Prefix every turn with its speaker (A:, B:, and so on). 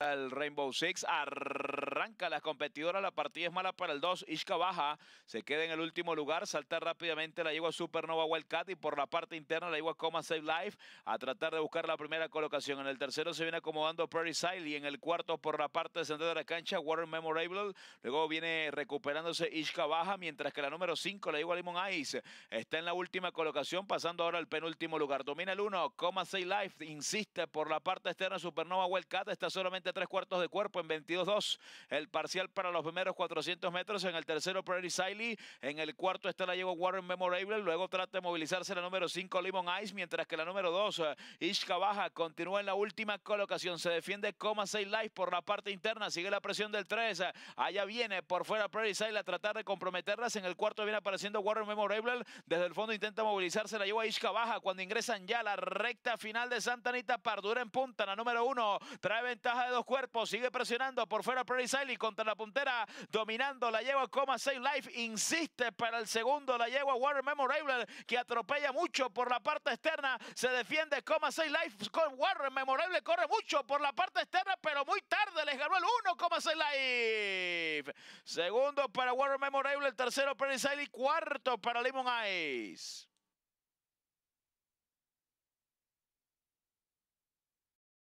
A: el Rainbow Six. Arranca la competidora, la partida es mala para el 2. Ishka baja, se queda en el último lugar, salta rápidamente la yegua Supernova Wildcat y por la parte interna la igual Coma Save Life a tratar de buscar la primera colocación. En el tercero se viene acomodando Prairie Sile y en el cuarto por la parte central de la cancha Warren Memorable. Luego viene recuperándose Ishka baja, mientras que la número 5, la igual Limon Ice, está en la última colocación, pasando ahora al penúltimo lugar. Domina el 1, Coma Save Life, insiste por la parte externa Supernova Wildcat, está solamente tres cuartos de cuerpo en 22-2. El parcial para los primeros 400 metros. En el tercero, Prairie Siley. En el cuarto está la lleva Warren Memorable. Luego trata de movilizarse la número 5, Limon Ice. Mientras que la número 2, eh, Ishka Baja, continúa en la última colocación. Se defiende Coma 6 Life por la parte interna. Sigue la presión del 3. Eh, allá viene por fuera Prairie Siley a tratar de comprometerlas. En el cuarto viene apareciendo Warren Memorable. Desde el fondo intenta movilizarse. La lleva Ishka Baja cuando ingresan ya la recta final de Santa Anita Pardura en punta. La número 1 trae ventaja de dos cuerpos. Sigue presionando por fuera Prairie contra la puntera. Dominando la lleva Coma 6 Life. Insiste para el segundo la lleva Warren Memorable que atropella mucho por la parte externa. Se defiende Coma 6 Life con Warren Memorable. Corre mucho por la parte externa, pero muy tarde les ganó el Coma 1,6 Life. Segundo para Warren Memorable. El tercero Prairie Cuarto para Lemon Ice.